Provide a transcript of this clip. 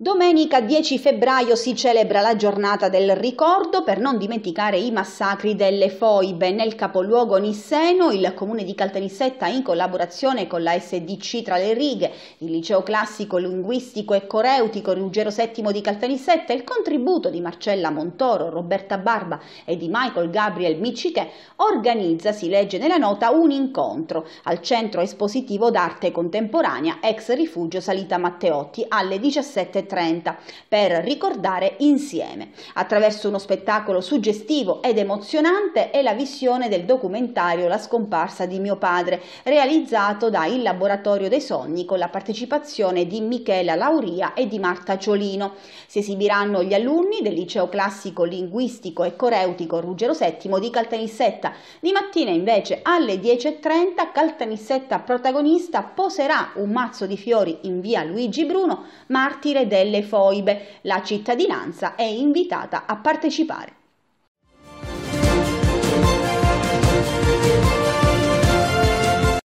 Domenica 10 febbraio si celebra la giornata del ricordo per non dimenticare i massacri delle foibe. Nel capoluogo Nisseno, il comune di Caltanissetta in collaborazione con la SDC tra le righe, il liceo classico linguistico e coreutico Ruggero VII di Caltanissetta e il contributo di Marcella Montoro, Roberta Barba e di Michael Gabriel Miccichè organizza, si legge nella nota, un incontro al Centro Espositivo d'Arte Contemporanea ex rifugio Salita Matteotti alle 17.30. 2030 per ricordare insieme attraverso uno spettacolo suggestivo ed emozionante è la visione del documentario La scomparsa di mio padre realizzato da Il Laboratorio dei Sogni con la partecipazione di Michela Lauria e di Marta Ciolino. Si esibiranno gli alunni del liceo classico linguistico e coreutico Ruggero VII di Caltanissetta. Di mattina invece alle 10.30 Caltanissetta protagonista poserà un mazzo di fiori in via Luigi Bruno, martire del delle foibe. La cittadinanza è invitata a partecipare.